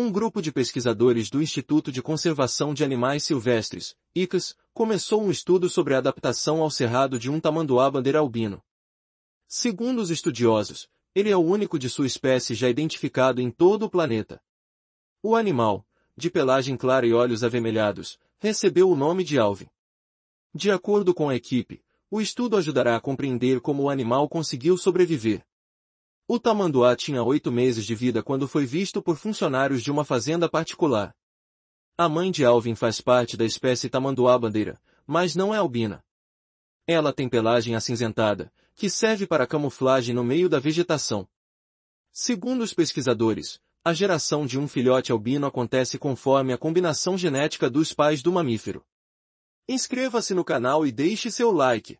Um grupo de pesquisadores do Instituto de Conservação de Animais Silvestres, ICAS, começou um estudo sobre a adaptação ao cerrado de um tamanduá bandeira albino. Segundo os estudiosos, ele é o único de sua espécie já identificado em todo o planeta. O animal, de pelagem clara e olhos avermelhados, recebeu o nome de Alvin. De acordo com a equipe, o estudo ajudará a compreender como o animal conseguiu sobreviver, o tamanduá tinha oito meses de vida quando foi visto por funcionários de uma fazenda particular. A mãe de Alvin faz parte da espécie tamanduá bandeira, mas não é albina. Ela tem pelagem acinzentada, que serve para camuflagem no meio da vegetação. Segundo os pesquisadores, a geração de um filhote albino acontece conforme a combinação genética dos pais do mamífero. Inscreva-se no canal e deixe seu like.